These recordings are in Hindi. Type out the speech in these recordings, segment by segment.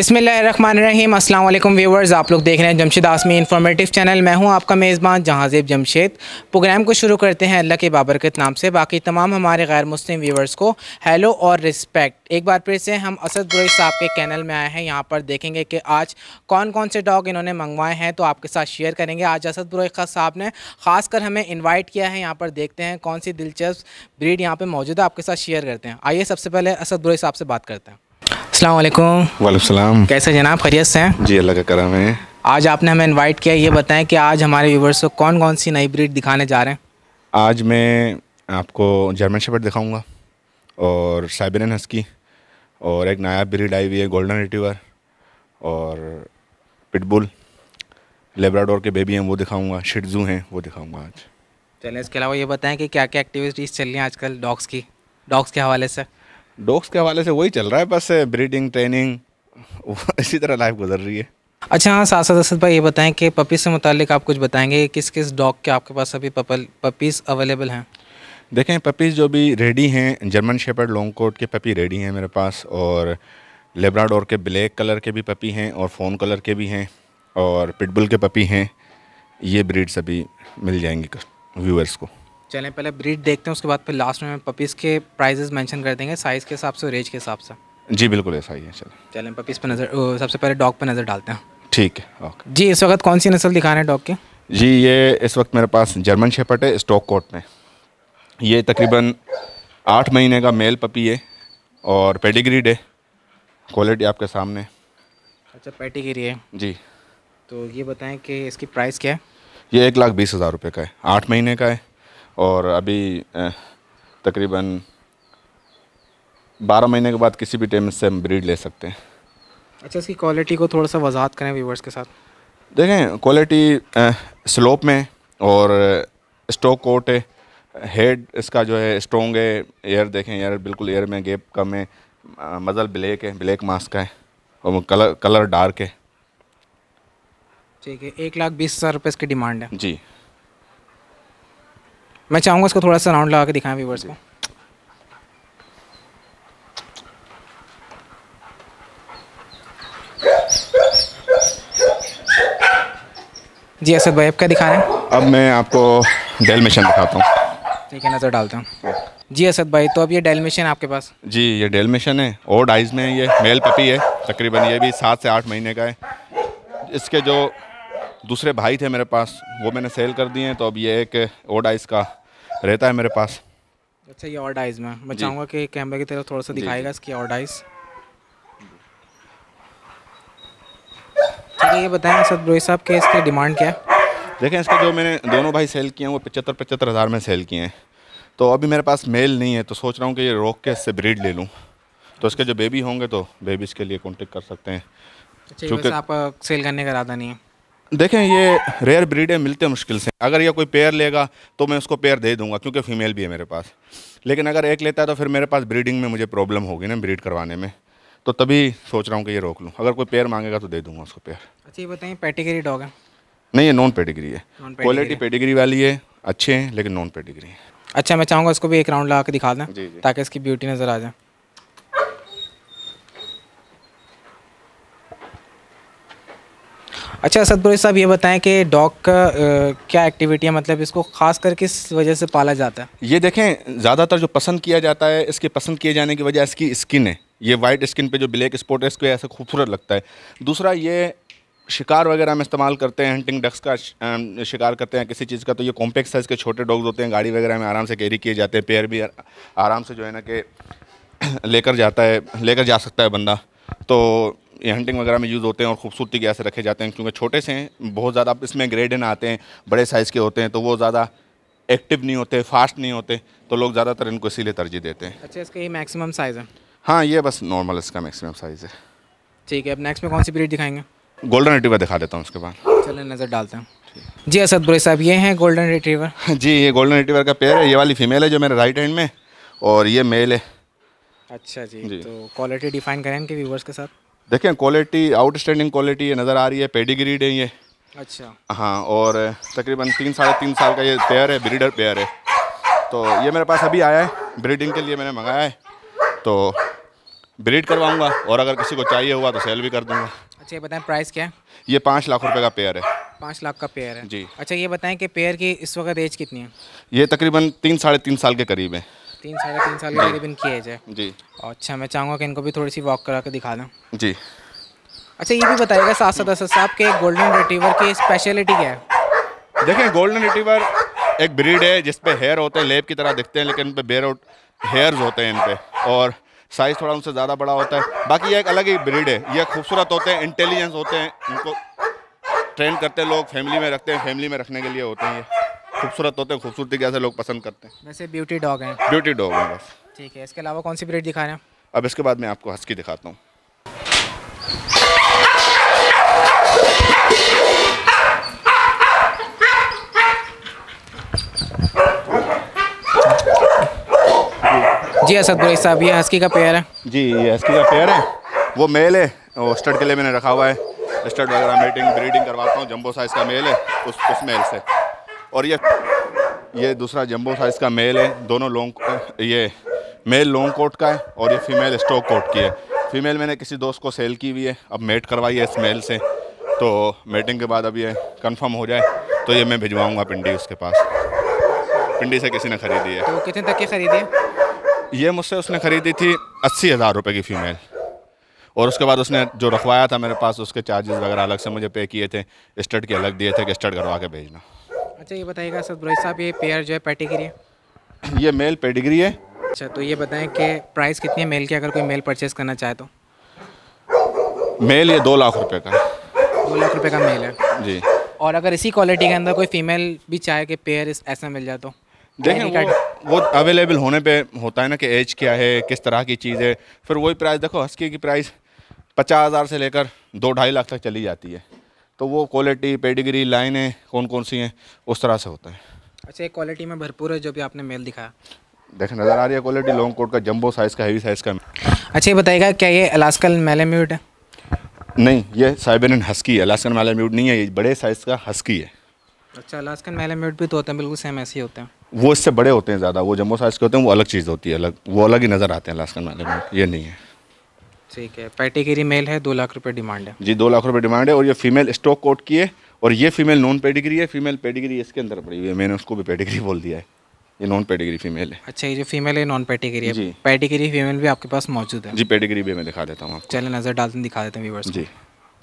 बिसमीम अल्लाम व्यूवर्स आप लोग देख रहे हैं जमशेद आसमी इन्फॉर्मेटिव चैनल मैं हूं आपका मेज़बान जहाँजेब जमशेद प्रोग्राम को शुरू करते हैं अल्लाह के बाबरकत नाम से बाकी तमाम हमारे गैर मुस्लिम व्यूवर्स को हेलो और रिस्पेक्ट एक बार फिर से हम असद गुरेश साहब के चैनल में आए हैं यहाँ पर देखेंगे कि आज कौन कौन से डॉग इन्होंने मंगवाए हैं तो आपके साथ शेयर करेंगे आज असद गुरई साहब ने ख़ास हमें इन्वाइट किया है यहाँ पर देखते हैं कौन सी दिलचस्प ब्रीड यहाँ पर मौजूद है आपके साथ शेयर करते हैं आइए सबसे पहले असद गुरेश साहब से बात करते हैं अस्सलाम वालेकुम वालेकुम सलाम कैसे जनाब खैरियत से हैं जी अल्लाह का करम है आज आपने हमें इनवाइट किया ये बताएं कि आज हमारे व्यूवर्स को कौन कौन सी नई ब्रीड दिखाने जा रहे हैं आज मैं आपको जर्मन शेपर्ड दिखाऊंगा और साइबेरियन हस्की और एक नया ब्रीड आई हुई है गोल्डन रिट्रीवर और पिटबुल लेब्राडोर के बेबी हैं वो दिखाऊँगा शिटजू हैं वो दिखाऊँगा आज चलें इसके अलावा ये बताएँ कि क्या क्या एक्टिविटीज़ चल रही हैं आजकल डॉग्स की डॉग्स के हवाले से डॉग्स के हवाले से वही चल रहा है बस ब्रीडिंग ट्रेनिंग इसी तरह लाइफ गुजर रही है अच्छा हाँ साथ साथ असद भाई ये बताएं कि पपीज़ से मुतल आप कुछ बताएंगे किस किस डॉग के आपके पास अभी पपीज़ अवेलेबल हैं देखें पपीज़ जो भी रेडी हैं जर्मन शेपर्ड लॉन्ग कोट के पपी रेडी हैं मेरे पास और लेब्राडोर के ब्लैक कलर के भी पपी हैं और फ़ोन कलर के भी हैं और पिटबुल के पपी हैं ये ब्रीड्स अभी मिल जाएंगी व्यूअर्स को चलें पहले ब्रीड देखते हैं उसके बाद फिर लास्ट में पपीज़ के प्राइजेज़ मेंशन कर देंगे साइज़ के हिसाब से रेंज के हिसाब से जी बिल्कुल ऐसा ही है चलो चलें पपीज़ पर नज़र सबसे पहले डॉग पर नज़र डालते हैं ठीक है ओके जी इस वक्त कौन सी नस्ल दिखा रहे हैं डॉग के जी ये इस वक्त मेरे पास जर्मन शेपर्ट है स्टॉक कोट में ये तकरीबन आठ महीने का मेल पपी है और पेडिग्रीड है क्वालिटी आपके सामने अच्छा पेडिग्री है जी तो ये बताएं कि इसकी प्राइस क्या है ये एक लाख बीस हज़ार रुपये का है आठ महीने का है और अभी तकरीबन बारह महीने के बाद किसी भी टाइम से हम ब्रीड ले सकते हैं अच्छा इसकी क्वालिटी को थोड़ा सा वजाहत करें व्यूवर्स के साथ देखें क्वालिटी स्लोप में और स्टोक कोट है हेड इसका जो है स्ट्रॉन्ग है एयर देखें एयर बिल्कुल एयर में गेप कम है मज़ल ब्लैक है ब्लैक मास्क का है और कलर कलर डार्क है ठीक है एक लाख बीस हज़ार रुपये इसकी डिमांड है जी मैं चाहूँगा इसको थोड़ा सा राउंड लगा के दिखाएं व्यूवर्स को जी असद भाई अब क्या दिखा रहे हैं अब मैं आपको डेल मिशन दिखाता हूँ ठीक है नज़र डालता हूँ जी असद भाई तो अब ये डेल मिशन आपके पास जी ये डेल मिशन है और डाइज में ये मेल पपी है तकरीबन ये भी सात से आठ महीने का है इसके जो दूसरे भाई थे मेरे पास वो मैंने सेल कर दिए हैं तो अब ये एक ओडाइस का रहता है मेरे पास अच्छा ये और डाइज में मैं चाहूँगा कि कैमरे की तरफ थोड़ा सा दिखाएगा इसकी और डाइज ये बताएं सर ब्रोई साहब के इसकी डिमांड क्या है देखें इसके जो मैंने दोनों भाई सेल किए हैं वो पचहत्तर पचहत्तर हज़ार में सेल किए हैं तो अभी मेरे पास मेल नहीं है तो सोच रहा हूँ कि ये रोक के इससे ब्रीड ले लूँ तो इसके जो बेबी होंगे तो बेबीज़ के लिए कॉन्टेक्ट कर सकते हैं क्योंकि अच्छा, आप सेल करने का इरादा नहीं है देखें ये रेयर ब्रीडें मिलते मुश्किल से अगर ये कोई पेयर लेगा तो मैं उसको पेयर दे दूंगा क्योंकि फ़ीमेल भी है मेरे पास लेकिन अगर एक लेता है तो फिर मेरे पास ब्रीडिंग में मुझे प्रॉब्लम होगी ना ब्रीड करवाने में तो तभी सोच रहा हूँ कि ये रोक लूँ अगर कोई पेयर मांगेगा तो दे दूँगा उसको पेयर अच्छा ये बताइए पेटिगरी डॉग है नहीं ये नॉन पेटिगरी है क्वालिटी पेटिगरी वाली है अच्छे हैं लेकिन नॉन पेटिगरी है अच्छा मैं चाहूँगा इसको भी एक राउंड लगा के दिखा दें ताकि इसकी ब्यूटी नज़र आ जाए अच्छा सतपुर साहब ये बताएं कि डॉग का क्या एक्टिविटी है मतलब इसको खास कर किस वजह से पाला जाता है ये देखें ज़्यादातर जो पसंद किया जाता है इसके पसंद किए जाने की वजह इसकी स्किन है ये वाइट स्किन पे जो ब्लैक स्पॉट है इसको ऐसा खूबसूरत लगता है दूसरा ये शिकार वगैरह में इस्तेमाल करते हैं हंटिंग डक्स का शिकार करते हैं किसी चीज़ का तो ये कॉम्प्लेक्स साइज़ के छोटे डॉग्स होते हैं गाड़ी वगैरह में आराम से कैरी किए जाते हैं पेयर भी आराम से जो है ना कि लेकर जाता है लेकर जा सकता है बंदा तो ये हंटिंग वगैरह में यूज़ होते हैं और खूबसूरती के ऐसे रखे जाते हैं क्योंकि छोटे से हैं बहुत ज़्यादा इसमें ग्रेडन आते हैं बड़े साइज़ के होते हैं तो वो ज़्यादा एक्टिव नहीं होते फास्ट नहीं होते तो लोग ज़्यादातर इनको इसीलिए तरजीह देते हैं अच्छा इसका ये मैक्सिमम साइज़ है हाँ ये बस नॉर्मल इसका मैक्सिमम साइज़ है ठीक है अब नेक्स्ट में कौन सी ब्रीड दिखाएंगे गोल्डन रिटीवर दिखा देता हूँ उसके बाद चलें नज़र डालते हैं जी असद बुरे साहब ये हैं गोल्डन रिटीवर हाँ जी ये गोल्डन रिटीवर का पेयर है ये वाली फीमेल है जो मेरे राइट हैंड में और ये मेल है अच्छा जी, जी। तो क्वालिटी डिफाइन करें इनके व्यूवर्स के साथ देखें क्वालिटी आउटस्टैंडिंग क्वालिटी ये नज़र आ रही है पेडिग्रीड है ये अच्छा हाँ और तकरीबन तीन साढ़े तीन साल का ये पेयर है ब्रीडर पेयर है तो ये मेरे पास अभी आया है ब्रीडिंग के लिए मैंने मंगाया है तो ब्रीड करवाऊंगा और अगर किसी को चाहिए हुआ तो सेल भी कर दूंगा अच्छा ये बताएं प्राइस क्या है ये पाँच लाख रुपए का पेयर है पाँच लाख का पेयर है जी अच्छा ये बताएं कि पेयर की इस वक्त एज कितनी है ये तकरीबन तीन साढ़े तीन साल के करीब है तीन साढ़े तीन साल के करीबन किए जाए जी अच्छा मैं चाहूँगा कि इनको भी थोड़ी सी वॉक करा के दिखा दें जी अच्छा ये भी बताइएगा सात सौ दस साहब के गोल्डन रिटीवर की स्पेशलिटी क्या है देखें गोल्डन रिटीवर एक ब्रीड है जिसपे हेयर होते हैं लेप की तरह दिखते हैं लेकिन उन पर आउट हेयर्स होते हैं इन पर और साइज़ थोड़ा उनसे ज़्यादा बड़ा होता है बाकी ये एक अलग ही ब्रीड है ये खूबसूरत होते हैं इंटेलिजेंस होते हैं इनको ट्रेन करते हैं लोग फैमिली में रखते हैं फैमिली में रखने के लिए होते हैं ये खूबसूरत होते हैं खूबसूरती कैसे लोग पसंद करते हैं वैसे ब्यूटी डॉग हैं ब्यूटी डॉग हैं बस ठीक है इसके अलावा कौन सी ब्रीड दिखा रहे हैं अब इसके बाद मैं आपको हस्की दिखाता हूँ जी असद गुरेश साहब ये हस्की का पेयर है जी ये हस्की का पेयर है वो मेल है वो स्टड के लिए मैंने रखा हुआ है स्टड वगैरह मेटिंग ब्रीडिंग करवाता हूँ जंबो साइज़ का मेल है उस उस मेल से और ये ये दूसरा जंबो साइज़ का मेल है दोनों लॉन्ग ये मेल लॉन्ग कोट का है और ये फीमेल स्टॉक कोट की है फीमेल मैंने किसी दोस्त को सेल की हुई है अब मेट करवाई है इस मेल से तो मेटिंग के बाद अब ये कंफर्म हो जाए तो ये मैं भिजवाऊंगा पिंडी उसके पास पिंडी से किसी ने खरीदी है तो कितने तक की खरीदी ये मुझसे उसने ख़रीदी थी अस्सी हज़ार रुपये की फ़ीमेल और उसके बाद उसने जो रखवाया था मेरे पास उसके चार्जेस वगैरह अलग से मुझे पे किए थे स्टड के अलग दिए थे कि स्टड करवा के भेजना अच्छा ये बताइएगा सर ब्रोहित साहब ये पेयर जो है पेटिगिरी है ये मेल पेटिगिरी है अच्छा तो ये बताएं कि प्राइस कितनी है मेल की अगर कोई मेल परचेज करना चाहे तो मेल ये दो लाख रुपए का दो लाख रुपए का मेल है जी और अगर इसी क्वालिटी के अंदर कोई फीमेल भी चाहे कि पेयर ऐसा मिल जाए तो देखें वो, वो अवेलेबल होने पे होता है ना कि एज क्या है किस तरह की चीज़ है फिर वही प्राइस देखो हस्की की प्राइस पचास हज़ार से लेकर दो ढाई लाख तक चली जाती है तो वो क्वालिटी पेडिग्री लाइनें कौन कौन सी हैं उस तरह से होता है अच्छा एक क्वालिटी में भरपूर है जो भी आपने मेल दिखाया देखें नज़र आ रही है क्वालिटी लॉन्ग कोट का जंबो साइज़ का हैवी साइज़ का अच्छा ये बताइएगा क्या ये अलास्कल मैलेम्यूट है नहीं ये साइबेरियन हस्की है अलास्कन मैलेम्यूट नहीं है ये बड़े साइज़ का हस्की है अच्छा अलास्कन मैलेम्यूट भी तो होते हैं बिल्कुल सेम ऐसे ही होते हैं वो इससे बड़े होते हैं ज़्यादा वो जम्बो साइज़ के होते हैं वो अलग चीज़ होती है अलग वो अलग ही नज़र आते हैं अलास्कन मैलेम्यूट ये नहीं है ठीक है पेडिगिरी मेल है दो लाख रुपए डिमांड है जी दो लाख रुपए डिमांड है और ये फीमेल स्टॉक कोट की है और ये फीमेल नॉन पेडिग्री है फीमेल पेडिग्री इसके अंदर पड़ी हुई है मैंने उसको भी पेडिग्री बोल दिया है ये नॉन पेडिग्री फीमेल है अच्छा ये जो फीमेल है नॉन पेडिग्री है पेडिग्री फीमेल भी आपके पास मौजूद है जी पेडिग्री भी मैं दिखा देता हूँ चले नज़र डालते दिखा देते हैं जी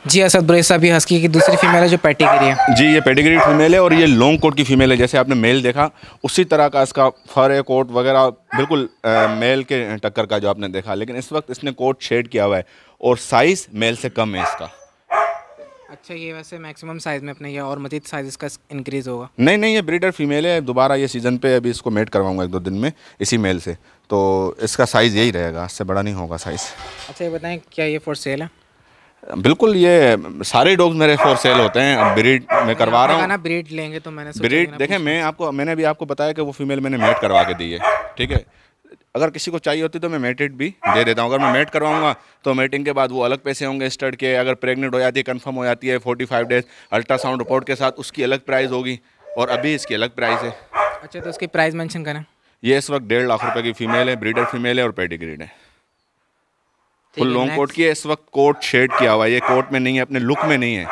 जी असद ब्रेस साहब ये हस्की की दूसरी फीमेल है जो पेटिगरी है जी ये पैटेगरी फीमेल है और ये लॉन्ग कोट की फीमेल है जैसे आपने मेल देखा उसी तरह का इसका फर है कोट वगैरह बिल्कुल मेल के टक्कर का जो आपने देखा लेकिन इस वक्त इसने कोट शेड किया हुआ है और साइज़ मेल से कम है इसका अच्छा ये वैसे मैक्सिमम साइज़ में अपने ये और मजीद साइज़ इसका इंक्रीज़ होगा नहीं नहीं ये ब्रीडर फीमेल है दोबारा ये सीज़न पे अभी इसको मेट करवाऊंगा एक दो दिन में इसी मेल से तो इसका साइज़ यही रहेगा इससे बड़ा नहीं होगा साइज़ अच्छा ये बताएं क्या ये फॉर सेल है बिल्कुल ये सारे डॉग्स मेरे फॉर सेल होते हैं अब ब्रीड मैं करवा रहा हूँ ब्रीड लेंगे तो मैंने ब्रीड देखें मैं आपको मैंने अभी आपको बताया कि वो फीमेल मैंने मेट करवा के दी है ठीक है अगर किसी को चाहिए होती तो मैं मेटेड भी दे देता हूँ अगर मैं मेट करवाऊंगा तो मेटिंग के बाद वो अलग पैसे होंगे स्टड के अगर प्रेगनेंट हो जाती है कन्फर्म हो जाती है फाइव डेज अल्ट्रासाउंड रिपोर्ट के साथ उसकी अलग प्राइस होगी और अभी इसकी अलग प्राइस है अच्छा तो उसकी प्राइस मैंशन करें ये इस वक्त डेढ़ लाख रुपये की फीमेल है ब्रीडर फीमेल है और पेडिग्रीड है फुल लॉन्ग कोट की है इस वक्त कोट शेड किया हुआ है ये कोट में नहीं है अपने लुक में नहीं है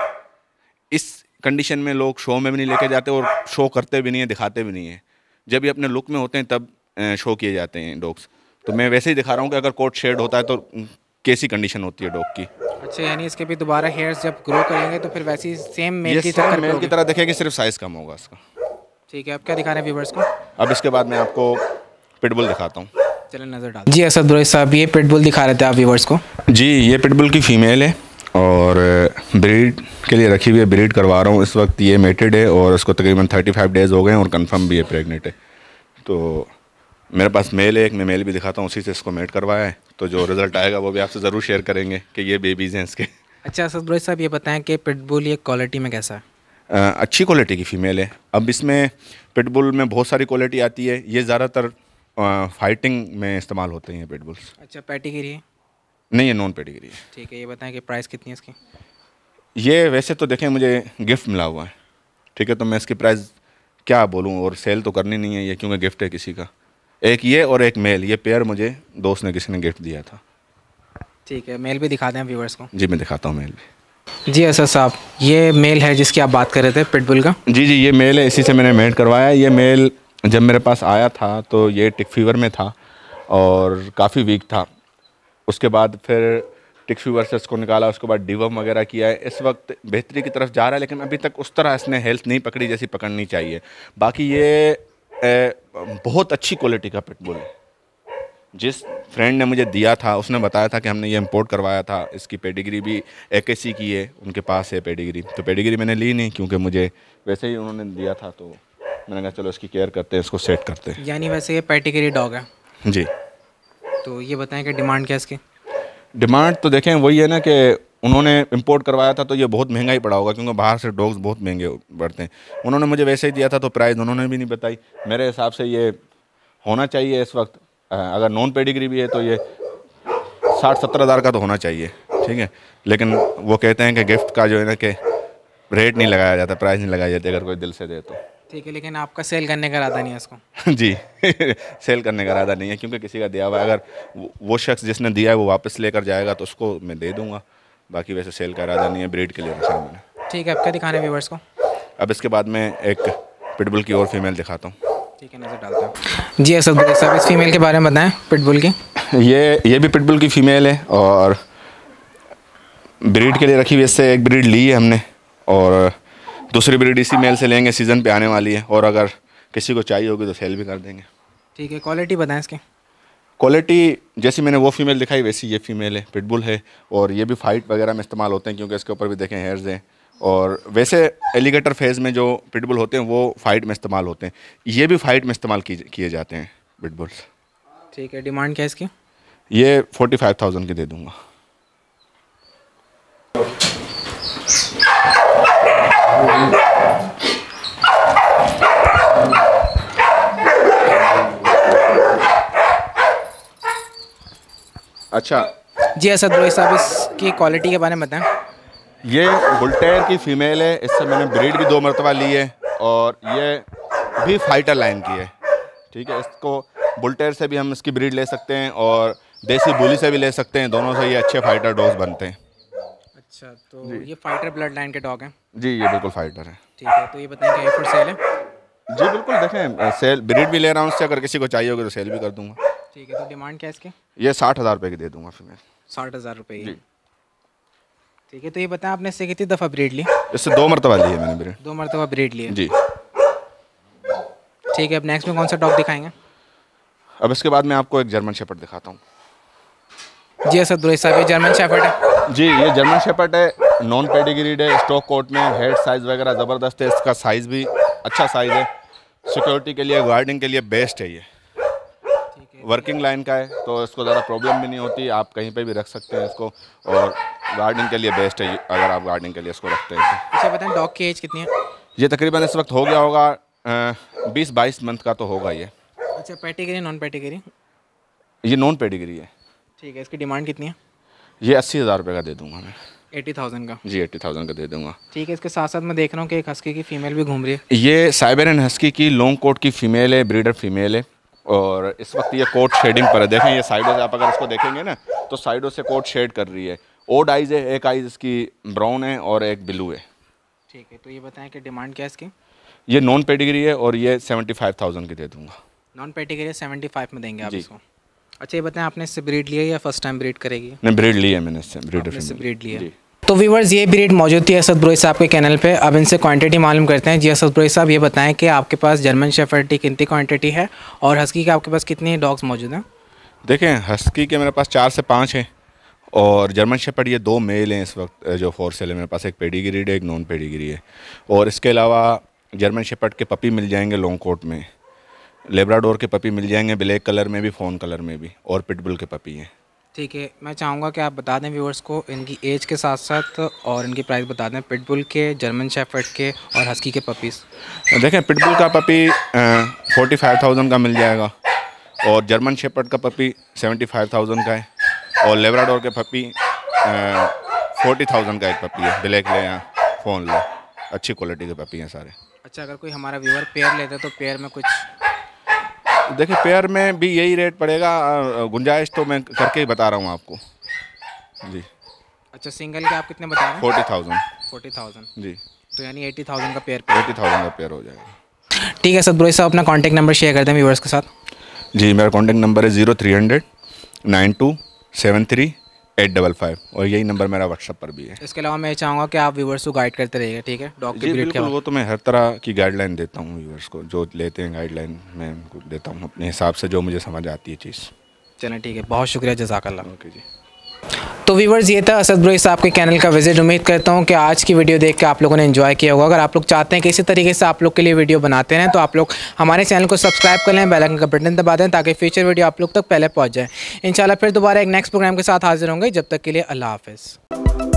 इस कंडीशन में लोग शो में भी नहीं लेके जाते और शो करते भी नहीं है दिखाते भी नहीं है जब ये अपने लुक में होते हैं तब शो किए जाते हैं डॉग्स तो मैं वैसे ही दिखा रहा हूँ कि अगर कोट शेड होता है तो कैसी कंडीशन होती है डॉग की अच्छा यानी इसके भी दोबारा हेयर्स जब ग्रो करेंगे तो फिर वैसे ही सेम मेल की तरह मेल की तरह देखेंगे सिर्फ साइज़ कम होगा इसका ठीक है अब क्या दिखा रहे हैं व्यूवर्स को अब इसके बाद मैं आपको पिटबुल दिखाता हूँ चले नज़र डाल जी असद दुरई साहब ये पिटबुल दिखा रहे थे आप व्यूवर्स को जी ये पिटबुल की फ़ीमेल है और ब्रीड के लिए रखी हुई है ब्रीड करवा रहा हूँ इस वक्त ये मेटेड है और उसको तकरीबन थर्टी फाइव डेज़ हो गए हैं और कंफर्म भी है प्रेग्नेंट है तो मेरे पास मेल है एक मैं मेल भी दिखाता हूँ उसी से इसको मेट करवाया है तो जो रिज़ल्ट आएगा वो भी आपसे ज़रूर शेयर करेंगे कि ये बेबीज़ हैं इसके अच्छा असद ब्रोज साहब ये बताएं कि पिटबुल ये क्वालिटी में कैसा है अच्छी क्वालिटी की फ़ीमेल है अब इसमें पिटबुल में बहुत सारी क्वालिटी आती है ये ज़्यादातर फाइटिंग में इस्तेमाल होते हैं पेटबुल्स अच्छा पैटिगिरी है नहीं ये नॉन पेटिगिरी है ठीक है ये बताएं कि प्राइस कितनी है इसकी ये वैसे तो देखें मुझे गिफ्ट मिला हुआ है ठीक है तो मैं इसकी प्राइस क्या बोलूँ और सेल तो करनी नहीं है ये क्योंकि गिफ्ट है किसी का एक ये और एक मेल ये पेयर मुझे दोस्त ने किसी ने गिफ्ट दिया था ठीक है मेल भी दिखा दें व्यूवर्स को जी मैं दिखाता हूँ मेल भी जी असद साहब ये मेल है जिसकी आप बात कर रहे थे पिटबुल का जी जी ये मेल है इसी से मैंने मेड करवाया ये मेल जब मेरे पास आया था तो ये टिक फीवर में था और काफ़ी वीक था उसके बाद फिर टिक फीवर से इसको निकाला उसके बाद डिवम वगैरह किया है इस वक्त बेहतरी की तरफ जा रहा है लेकिन अभी तक उस तरह इसने हेल्थ नहीं पकड़ी जैसी पकड़नी चाहिए बाकी ये ए, बहुत अच्छी क्वालिटी का पिटबुल है जिस फ्रेंड ने मुझे दिया था उसने बताया था कि हमने ये इम्पोर्ट करवाया था इसकी पेडिग्री भी ए की है उनके पास है पेडिग्री तो पेडिग्री मैंने ली नहीं क्योंकि मुझे वैसे ही उन्होंने दिया था तो मैंने कहा चलो इसकी केयर करते हैं इसको सेट करते हैं यानी वैसे ये पैटिगरी डॉग है जी तो ये बताएं कि डिमांड क्या इसकी डिमांड तो देखें वही है ना कि उन्होंने इंपोर्ट करवाया था तो ये बहुत महंगा ही पड़ा होगा क्योंकि बाहर से डॉग्स बहुत महंगे बढ़ते हैं उन्होंने मुझे वैसे ही दिया था तो प्राइस उन्होंने भी नहीं बताई मेरे हिसाब से ये होना चाहिए इस वक्त अगर नॉन पेडिग्री भी है तो ये साठ सत्तर हज़ार का तो होना चाहिए ठीक है लेकिन वो कहते हैं कि गिफ्ट का जो है ना कि रेट नहीं लगाया जाता प्राइस नहीं लगाया जाता अगर कोई दिल से दे तो ठीक है लेकिन आपका सेल करने का इरादा नहीं है उसको जी सेल करने का इरादा नहीं है क्योंकि किसी का दिया हुआ है अगर वो शख्स जिसने दिया है वो वापस लेकर जाएगा तो उसको मैं दे दूंगा बाकी वैसे सेल का इरादा नहीं है ब्रीड के लिए रखा मैंने ठीक है आपका दिखाने व्यूवर्स को अब इसके बाद में एक पिटबुल की और फीमेल दिखाता हूँ ठीक है नज़र डालता हूँ जी असद साहब इस फीमेल के बारे में बताएं पिटबुल की ये ये भी पिटबुल की फ़ीमेल है और ब्रीड के लिए रखी हुई इससे एक ब्रीड ली है हमने और दूसरी ब्रीड इसी मेल से लेंगे सीज़न पे आने वाली है और अगर किसी को चाहिए होगी तो सेल भी कर देंगे ठीक है क्वालिटी बताएं इसकी क्वालिटी जैसी मैंने वो फीमेल दिखाई वैसी ये फीमेल है पिटबुल है और ये भी फाइट वगैरह में इस्तेमाल होते हैं क्योंकि इसके ऊपर भी देखें हेयर्स हैं और वैसे एलिगेटर फेज़ में जो पिटबुल होते हैं वो फाइट में इस्तेमाल होते हैं ये भी फाइट में इस्तेमाल किए जाते हैं पिटबुल्स ठीक है डिमांड क्या है इसकी ये फोर्टी फाइव थाउजेंड की दे दूँगा अच्छा जी असद भाई साहब इसकी क्वालिटी के बारे में बताएं ये बुलटेर की फ़ीमेल है इससे मैंने ब्रीड भी दो मरतबा ली है और ये भी फाइटर लाइन की है ठीक है इसको बुलटेर से भी हम इसकी ब्रीड ले सकते हैं और देसी बोली से भी ले सकते हैं दोनों से ये अच्छे फाइटर डोज बनते हैं अच्छा तो ये फाइटर ब्लड लाइन के डॉग हैं जी ये बिल्कुल फाइटर है ठीक है तो ये बताएं क्या फॉर सेल है जी बिल्कुल देखें सेल ब्रीड भी ले रहा हूँ उससे अगर किसी को चाहिए होगी तो सेल भी कर दूंगा ठीक है तो डिमांड क्या है इसकी ये साठ हज़ार रुपये की दे दूंगा फिर मैं साठ हज़ार रुपये ठीक है तो ये बताएं आपने इससे कितनी दफ़ा ब्रीड ली इससे दो मरतबा ली है मैंने ब्रीड दो मरतबा ब्रीड ली जी ठीक है अब नेक्स्ट में कौन सा डॉग दिखाएंगे अब इसके बाद मैं आपको एक जर्मन शेफर्ड दिखाता हूँ जी सर साहब तो ये जर्मन शेफर्ड है जी ये जर्मन शेपर्ट है नॉन पेडिग्रीड है स्टॉक कोट में हेड साइज़ वगैरह ज़बरदस्त है इसका साइज़ भी अच्छा साइज़ है सिक्योरिटी के लिए गार्डिंग के लिए बेस्ट है ये वर्किंग लाइन का है तो इसको ज़्यादा प्रॉब्लम भी नहीं होती आप कहीं पे भी रख सकते हैं इसको और गार्डनिंग के लिए बेस्ट है अगर आप गार्डनिंग के लिए इसको रखते हैं तो। अच्छा बताएं डॉग की एज कितनी है ये तकरीबन इस वक्त हो गया होगा बीस बाईस मंथ का तो होगा ये अच्छा पेटिगरी नॉन पैटीगरी ये नॉन पेटिगरी है ठीक है इसकी डिमांड कितनी है ये अस्सी हज़ार रुपये का दे दूंगा मैं एटी थाउजेंड का जी एटी थाउजेंड का दे दूंगा ठीक है इसके साथ साथ मैं देख रहा हूँ कि एक हस्की की फ़ीमेल भी घूम रही है ये साइबर एंड हस्की की लॉन्ग कोट की फ़ीमेल है ब्रीडर फीमेल है और इस वक्त ये कोट शेडिंग पर है देखें ये साइडों से आप अगर इसको देखेंगे ना तो साइडों से कोट शेड कर रही है ओड आइज है एक आइज इसकी ब्राउन है और एक ब्लू है ठीक है तो ये बताएं कि डिमांड क्या है इसकी ये नॉन पेटिगरी है और ये सेवेंटी फाइव थाउजेंड की दे दूंगा नॉन पेटिगरी सेवेंटी फाइव में देंगे आप इसको अच्छा ये बताएं आपने इससे ब्रीड लिया या फर्स्ट टाइम ब्रीड करेगी नहीं ब्रीड लिया मैंने इससे ब्रीड से ब्रीड लिया तो व्यूवर्स ये ब्रीड मौजूद थी असद ब्रोई साहब के चैनल पे अब इनसे क्वांटिटी मालूम करते हैं जी असद ब्रोई साहब ये बताएं कि आपके पास जर्मन शेफर्ड की कितनी क्वांटिटी है और हस्की के आपके पास कितने डॉग्स मौजूद हैं देखें हस्की के मेरे पास चार से पाँच हैं और जर्मन शेफर्ड ये दो मेल हैं इस वक्त जो फोर सेल है मेरे पास एक पेडीगिरी है एक नॉन पेडीगिरी है और इसके अलावा जर्मन शेफर्ड के पपी मिल जाएंगे लॉन्ग कोट में लेब्राडोर के पपी मिल जाएंगे ब्लैक कलर में भी फ़ोन कलर में भी और पिटबुल के पपी हैं ठीक है मैं चाहूँगा कि आप बता दें व्यूअर्स को इनकी एज के साथ साथ और इनकी प्राइस बता दें पिटबुल के जर्मन शेफर्ड के और हस्की के पपीज़ देखें पिटबुल का पपी फोर्टी फाइव थाउजेंड का मिल जाएगा और जर्मन शेफर्ड का पपी सेवेंटी फाइव थाउजेंड का है और लेबराडोर के पपी फोर्टी थाउजेंड का एक पपी है ब्लैक ले या फ़ोन ले अच्छी क्वालिटी के पपी हैं सारे अच्छा अगर कोई हमारा व्यूअर पेयर लेता है तो पेयर में कुछ देखिए पेयर में भी यही रेट पड़ेगा गुंजाइश तो मैं करके ही बता रहा हूँ आपको जी अच्छा सिंगल के आप कितने बता रहे हैं फोर्टी थाउजेंड फोर्टी थाउजेंड जी तो यानी एटी थाउजेंड का पेयर एटी थाउजेंड का पेयर हो जाएगा ठीक है सर ब्रोई साहब अपना कॉन्टैक्ट नंबर शेयर कर दें व्यूवर्स के साथ जी मेरा कॉन्टैक्ट नंबर है zero three hundred nine two seven three eight double five और यही नंबर मेरा व्हाट्सअप पर भी है इसके अलावा मैं चाहूँगा कि आप व्यूवर्स को गाइड करते रहिएगा ठीक है डॉक्टर के वो तो मैं हर तरह की गाइडलाइन देता हूँ व्यूवर्स को जो लेते हैं गाइडलाइन मैं देता हूँ अपने हिसाब से जो मुझे समझ आती है चीज़ चलें ठीक है बहुत शुक्रिया जजाकल्ला ओके जी तो व्यूवर्स ये था असद ब्रोई साहब के चैनल का विजिट उम्मीद करता हूँ कि आज की वीडियो देख के आप लोगों ने एंजॉय किया होगा अगर आप लोग चाहते हैं कि इसी तरीके से आप लोग के लिए वीडियो बनाते रहें तो आप लोग हमारे चैनल को सब्सक्राइब कर लें बेलाइकन का बटन दबा दें ताकि फ्यूचर वीडियो आप लोग तक पहले पहुँच जाए इन फिर दोबारा एक नेक्स्ट प्रोग्राम के साथ हाजिर होंगे जब तक के लिए अल्लाह हाफ़